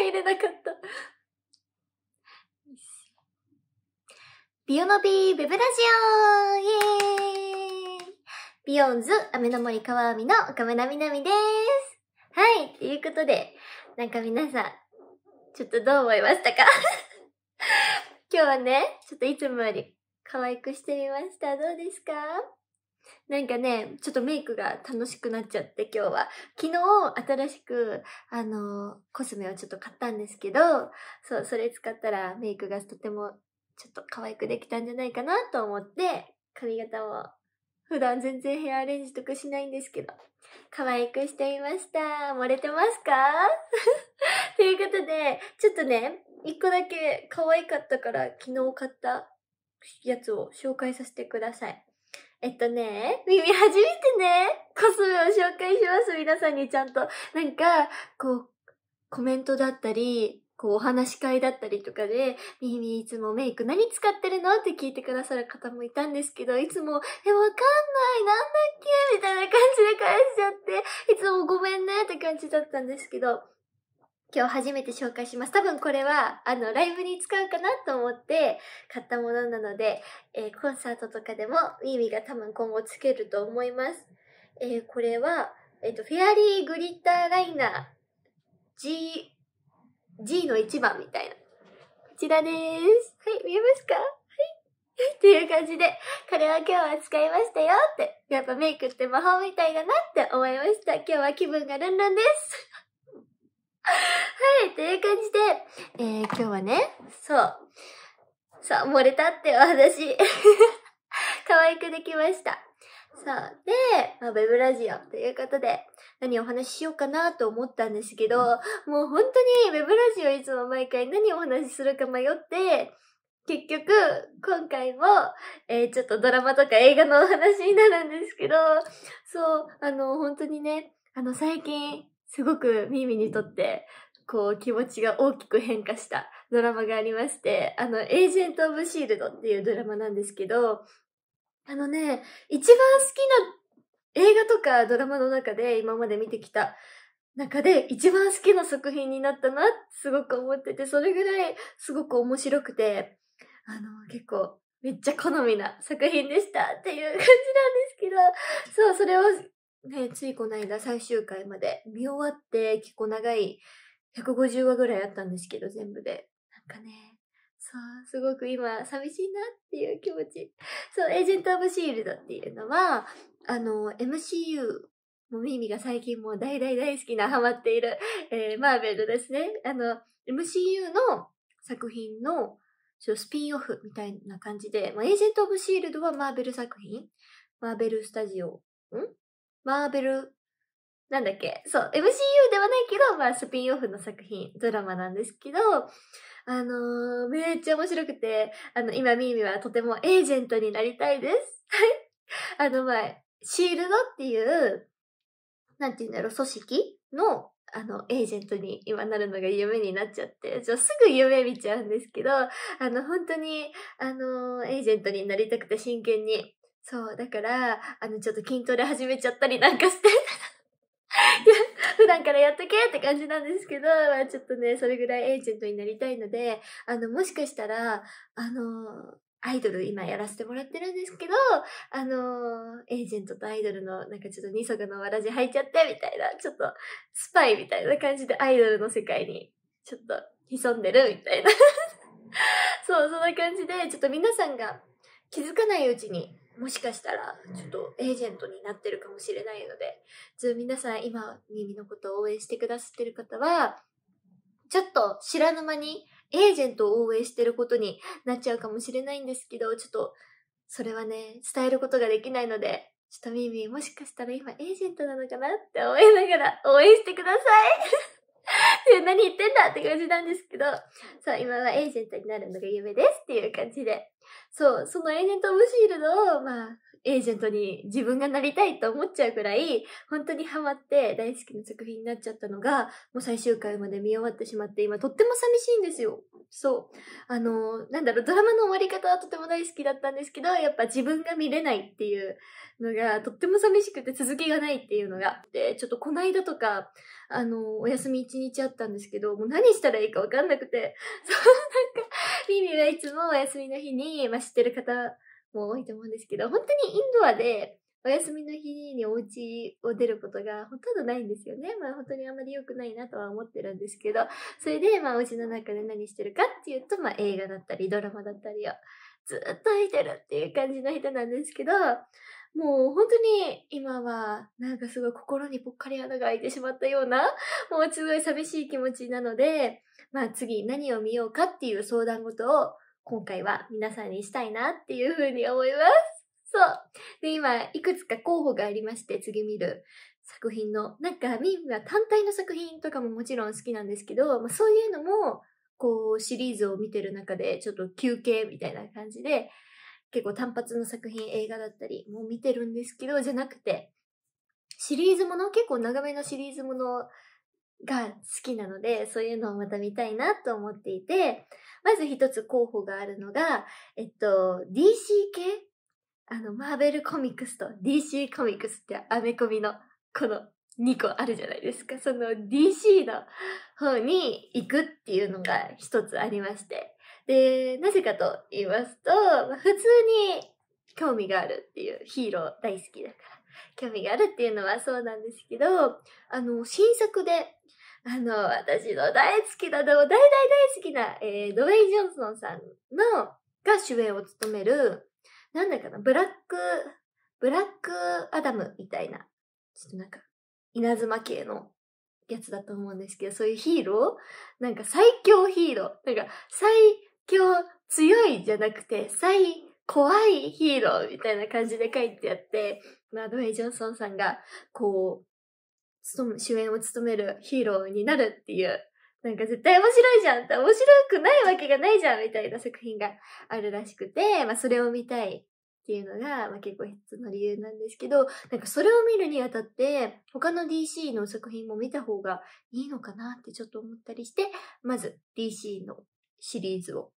入れなかった。ビオノビーベブラジオイエーイビヨンズ、雨の森川ミの岡村みなみです。はい、ということで、なんか皆さん、ちょっとどう思いましたか 今日はね、ちょっといつもより可愛くしてみました。どうですかなんかね、ちょっとメイクが楽しくなっちゃって今日は。昨日新しく、あのー、コスメをちょっと買ったんですけど、そう、それ使ったらメイクがとてもちょっと可愛くできたんじゃないかなと思って、髪型も普段全然ヘアアレンジとかしないんですけど、可愛くしてみました。漏れてますか ということで、ちょっとね、一個だけ可愛かったから昨日買ったやつを紹介させてください。えっとね、耳初めてね、コスメを紹介します。皆さんにちゃんと。なんか、こう、コメントだったり、こう、お話し会だったりとかで、耳いつもメイク何使ってるのって聞いてくださる方もいたんですけど、いつも、え、わかんない、なんだっけみたいな感じで返しちゃって、いつもごめんねって感じだったんですけど、今日初めて紹介します。多分これは、あの、ライブに使うかなと思って買ったものなので、えー、コンサートとかでもィーミーが多分今後つけると思います。えー、これは、えっ、ー、と、フェアリーグリッターライナー G、G の1番みたいな。こちらです。はい、見えますかはい。っていう感じで、これは今日は使いましたよって。やっぱメイクって魔法みたいだなって思いました。今日は気分がルンルンです。はい、という感じで、えー、今日はね、そう。さう、漏れたってお話。可愛くできました。さあ、で、まあ、ウェブラジオということで、何お話ししようかなと思ったんですけど、もう本当にウェブラジオいつも毎回何お話しするか迷って、結局、今回も、えー、ちょっとドラマとか映画のお話になるんですけど、そう、あの、本当にね、あの、最近、すごくミミにとって、こう気持ちが大きく変化したドラマがありまして、あの、エージェント・オブ・シールドっていうドラマなんですけど、あのね、一番好きな映画とかドラマの中で今まで見てきた中で一番好きな作品になったなってすごく思ってて、それぐらいすごく面白くて、あの、結構めっちゃ好みな作品でしたっていう感じなんですけど、そう、それをね、ついこの間最終回まで見終わって結構長い150話ぐらいあったんですけど、全部で。なんかね、そう、すごく今寂しいなっていう気持ち。そう、エージェント・オブ・シールドっていうのは、あの、MCU もうみが最近もう大大大好きなハマっている、えー、マーベルですね。あの、MCU の作品のスピンオフみたいな感じで、まあ、エージェント・オブ・シールドはマーベル作品、マーベルスタジオ、んマーベル、なんだっけ、そう、MCU ではないけど、まあ、スピンオフの作品、ドラマなんですけど、あのー、めっちゃ面白くて、あの、今、ミーミはとてもエージェントになりたいです。はい。あの、まあ、シールドっていう、なんて言うんだろう、組織の、あの、エージェントに今なるのが夢になっちゃって、ちょすぐ夢見ちゃうんですけど、あの、本当に、あのー、エージェントになりたくて真剣にそう、だから、あの、ちょっと筋トレ始めちゃったりなんかして いや、普段からやっとけって感じなんですけど、まあ、ちょっとね、それぐらいエージェントになりたいので、あの、もしかしたら、あの、アイドル今やらせてもらってるんですけど、あのエージェントとアイドルのなんかちょっと二足のわらじ履いちゃってみたいな、ちょっとスパイみたいな感じでアイドルの世界にちょっと潜んでるみたいな そう、そんな感じで、ちょっと皆さんが気づかないうちにもしかしたら、ちょっとエージェントになってるかもしれないので、ちょ皆さん今、耳のことを応援してくださってる方は、ちょっと知らぬ間にエージェントを応援してることになっちゃうかもしれないんですけど、ちょっと、それはね、伝えることができないので、ちょっとミミもしかしたら今エージェントなのかなって思いながら 応援してください 何言ってんだって感じなんですけど、そう、今はエージェントになるのが夢ですっていう感じでそう、そのエージェント・オブ・シールドを、まあ、エージェントに自分がなりたいと思っちゃうくらい、本当にハマって大好きな作品になっちゃったのが、もう最終回まで見終わってしまって、今とっても寂しいんですよ。そう。あの、なんだろう、ドラマの終わり方はとても大好きだったんですけど、やっぱ自分が見れないっていうのが、とっても寂しくて続きがないっていうのが。で、ちょっとこないだとか、あの、お休み一日あったんですけど、もう何したらいいかわかんなくて、そう、なんか、ミミはいつもお休みの日に、知ってる方も多いと思うんですけど、本当にインドアで、お休みの日にお家を出ることがほとんどないんですよね。まあ本当にあんまり良くないなとは思ってるんですけど、それでまあお家の中で何してるかっていうと、まあ映画だったりドラマだったりをずっと見てるっていう感じの人なんですけど、もう本当に今はなんかすごい心にぽっかり穴が開いてしまったような、もうすごい寂しい気持ちなので、まあ次何を見ようかっていう相談事を今回は皆さんにしたいなっていうふうに思います。そう。で、今、いくつか候補がありまして、次見る作品の。なんか、ミームは単体の作品とかももちろん好きなんですけど、まあ、そういうのも、こう、シリーズを見てる中で、ちょっと休憩みたいな感じで、結構単発の作品、映画だったりも見てるんですけど、じゃなくて、シリーズもの、結構長めのシリーズものが好きなので、そういうのをまた見たいなと思っていて、まず一つ候補があるのが、えっと、DC 系あの、マーベルコミックスと DC コミックスってアメコミのこの2個あるじゃないですか。その DC の方に行くっていうのが一つありまして。で、なぜかと言いますと、普通に興味があるっていうヒーロー大好きだから、興味があるっていうのはそうなんですけど、あの、新作で、あの、私の大好きな、でも大大大好きな、えー、ドウェイ・ジョンソンさんの、が主演を務める、なんだかな、ブラック、ブラックアダムみたいな、ちょっとなんか、稲妻系のやつだと思うんですけど、そういうヒーローなんか最強ヒーロー。なんか、最強強いじゃなくて、最怖いヒーローみたいな感じで書いてあって、まあ、ドウェイ・ジョンソンさんが、こう、主演を務めるヒーローになるっていう、なんか絶対面白いじゃんって、面白くないわけがないじゃんみたいな作品があるらしくて、まあ、それを見たいっていうのが、まあ、結構一つの理由なんですけど、なんかそれを見るにあたって、他の DC の作品も見た方がいいのかなってちょっと思ったりして、まず DC のシリーズを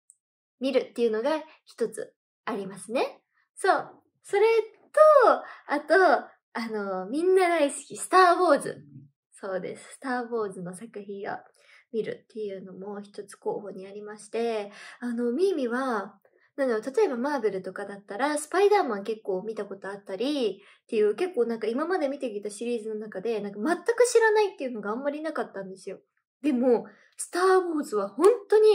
見るっていうのが一つありますね。そう。それと、あと、あの、みんな大好き、スター・ウォーズ。そうです。スター・ウォーズの作品を見るっていうのも一つ候補にありまして、あの、ミーミは、なの例えばマーベルとかだったら、スパイダーマン結構見たことあったり、っていう結構なんか今まで見てきたシリーズの中で、なんか全く知らないっていうのがあんまりなかったんですよ。でも、スター・ウォーズは本当に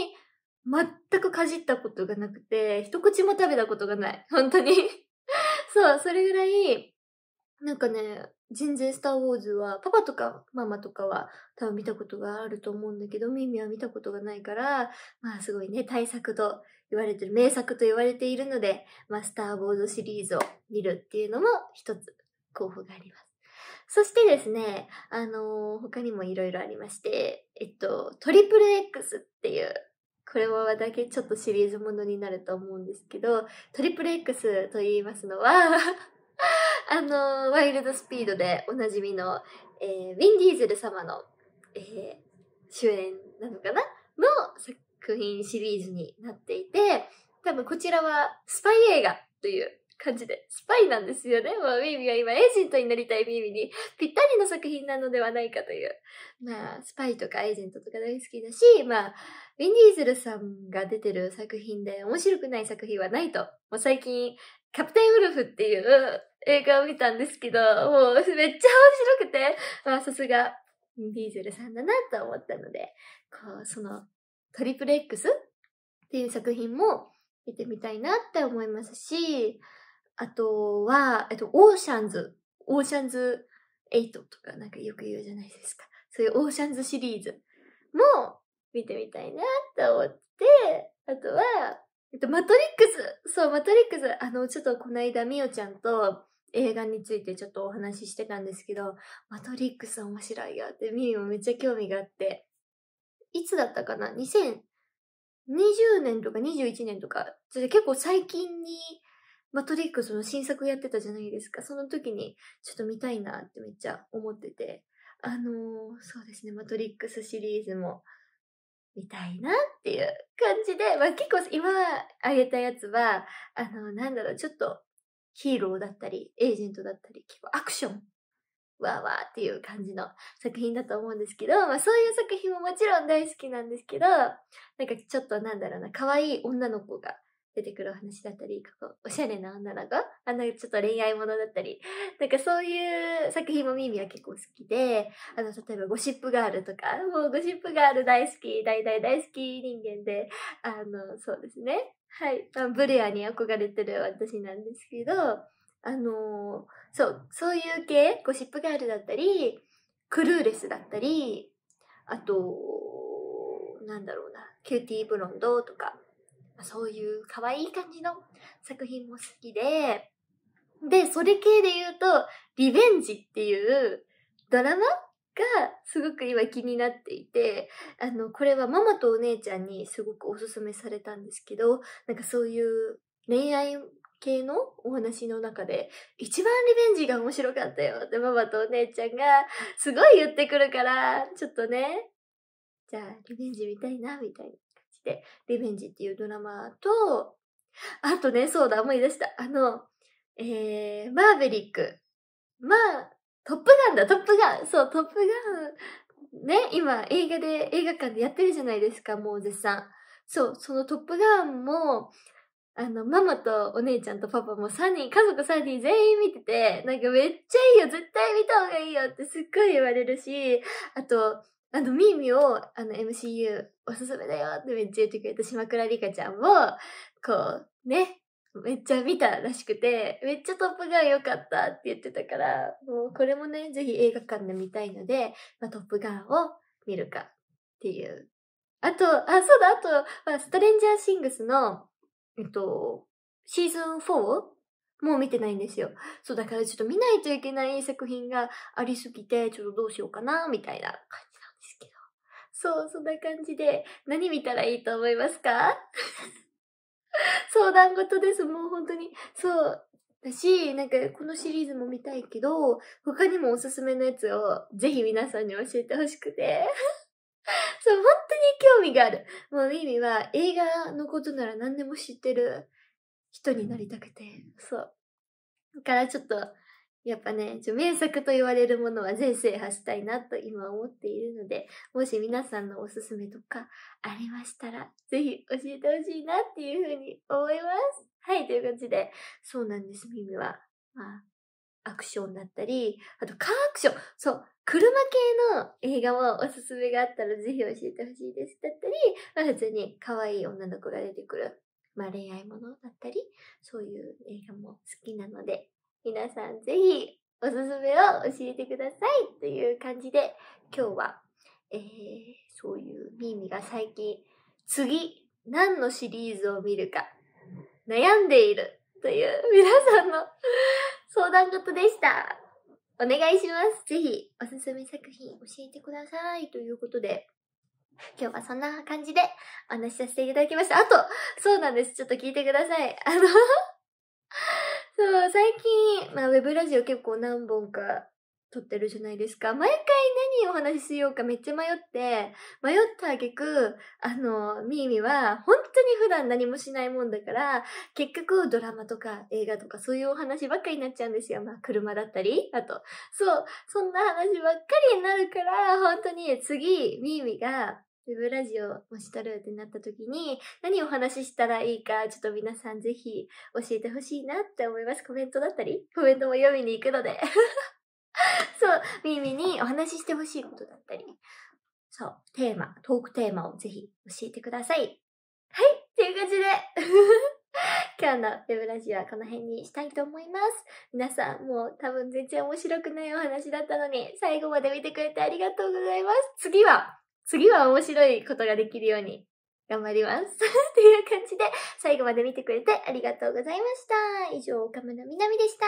全くかじったことがなくて、一口も食べたことがない。本当に そう、それぐらい、なんかね、全然スターウォーズは、パパとかママとかは多分見たことがあると思うんだけど、ミミは見たことがないから、まあすごいね、大作と言われてる、名作と言われているので、まあスターウォーズシリーズを見るっていうのも一つ候補があります。そしてですね、あのー、他にもいろいろありまして、えっと、トリプル X っていうこれもだけちょっとシリーズものになると思うんですけど、トリプル X と言いますのは あの、ワイルドスピードでおなじみの、えー、ウィンディーゼル様の、えー、主演なのかなの作品シリーズになっていて、多分こちらはスパイ映画という感じで、スパイなんですよね。まあ、ミーーが今エージェントになりたいィーミにぴったりの作品なのではないかという。まあ、スパイとかエージェントとか大好きだし、まあ、ウィンディーゼルさんが出てる作品で面白くない作品はないと。もう最近、キャプテンウルフっていう映画を見たんですけど、もうめっちゃ面白くて、まあ、さすが、ウィンディーゼルさんだなと思ったので、こう、その、トリプル X っていう作品も見てみたいなって思いますし、あとは、えっと、オーシャンズ、オーシャンズ8とかなんかよく言うじゃないですか。そういうオーシャンズシリーズも見てみたいなと思って、あとは、えっと、マトリックスそう、マトリックスあの、ちょっとこの間、みオちゃんと映画についてちょっとお話ししてたんですけど、マトリックス面白いよって、みおもめっちゃ興味があって、いつだったかな ?2020 年とか21年とか、結構最近にマトリックスの新作やってたじゃないですか。その時にちょっと見たいなってめっちゃ思ってて。あのー、そうですね、マトリックスシリーズも見たいなっていう感じで、まあ結構今あげたやつは、あのー、なんだろう、ちょっとヒーローだったり、エージェントだったり、結構アクションわーわーっていう感じの作品だと思うんですけど、まあそういう作品ももちろん大好きなんですけど、なんかちょっとなんだろうな、可愛い女の子が出てくるお話だったり、ここ、おしゃれな女の子あの、ちょっと恋愛ものだったり、なんかそういう作品もミミは結構好きで、あの、例えばゴシップガールとか、もうゴシップガール大好き、大大大好き人間で、あの、そうですね。はい。ブレアに憧れてる私なんですけど、あのそう、そういう系、ゴシップガールだったり、クルーレスだったり、あと、なんだろうな、キューティーブロンドとか、そういう可愛い感じの作品も好きで、で、それ系で言うと、リベンジっていうドラマがすごく今気になっていて、あの、これはママとお姉ちゃんにすごくおすすめされたんですけど、なんかそういう恋愛系のお話の中で、一番リベンジが面白かったよってママとお姉ちゃんがすごい言ってくるから、ちょっとね、じゃあリベンジ見たいな、みたいな。て、リベンジっていうドラマと、あとね、そうだ、思い出した。あの、えー、マーベリック。まあ、トップガンだ、トップガン。そう、トップガン。ね、今、映画で、映画館でやってるじゃないですか、もう絶賛。そう、そのトップガンも、あの、ママとお姉ちゃんとパパも3人、家族3人全員見てて、なんかめっちゃいいよ、絶対見た方がいいよってすっごい言われるし、あと、あの、ミーミーを、あの、MCU おすすめだよってめっちゃ言ってくれた島倉里香ちゃんも、こう、ね、めっちゃ見たらしくて、めっちゃトップガン良かったって言ってたから、もうこれもね、ぜひ映画館で見たいので、まあ、トップガンを見るかっていう。あと、あ、そうだ、あと、まあ、ストレンジャーシングスの、えっと、シーズン 4? もう見てないんですよ。そう、だからちょっと見ないといけない作品がありすぎて、ちょっとどうしようかな、みたいな感そう、そんな感じで、何見たらいいと思いますか 相談事です、もう本当に。そう。だし、なんかこのシリーズも見たいけど、他にもおすすめのやつをぜひ皆さんに教えてほしくて。そう、本当に興味がある。もうミミは映画のことなら何でも知ってる人になりたくて、そう。だからちょっとやっぱね、ちょ名作と言われるものは全制覇したいなと今思っているので、もし皆さんのおすすめとかありましたら、ぜひ教えてほしいなっていうふうに思います。はい、という感じで、そうなんです、耳は。まあ、アクションだったり、あとカーアクションそう、車系の映画もおすすめがあったらぜひ教えてほしいです。だったり、まあ普通に可愛い女の子が出てくる、まあ恋愛ものだったり、そういう映画も好きなので、皆さんぜひおすすめを教えてくださいという感じで今日は、えー、そういうミーミが最近次何のシリーズを見るか悩んでいるという皆さんの相談事でした。お願いします。ぜひおすすめ作品教えてくださいということで今日はそんな感じでお話しさせていただきました。あと、そうなんです。ちょっと聞いてください。あのそう、最近、まあ、ウェブラジオ結構何本か撮ってるじゃないですか。毎回何お話ししようかめっちゃ迷って、迷った挙句、あの、みーみは本当に普段何もしないもんだから、結局ドラマとか映画とかそういうお話ばっかりになっちゃうんですよ。まあ車だったり、あと。そう、そんな話ばっかりになるから、本当に次、みーみがウェブラジオをしたるってなった時に、何をお話ししたらいいか、ちょっと皆さんぜひ教えてほしいなって思います。コメントだったり、コメントも読みに行くので。そう、耳にお話ししてほしいことだったり、そう、テーマ、トークテーマをぜひ教えてください。はい、という感じで。今日のウェブラジオはこの辺にしたいと思います。皆さん、もう多分全然面白くないお話だったのに、最後まで見てくれてありがとうございます。次は、次は面白いことができるように頑張ります。と いう感じで、最後まで見てくれてありがとうございました。以上、岡村みなみでした。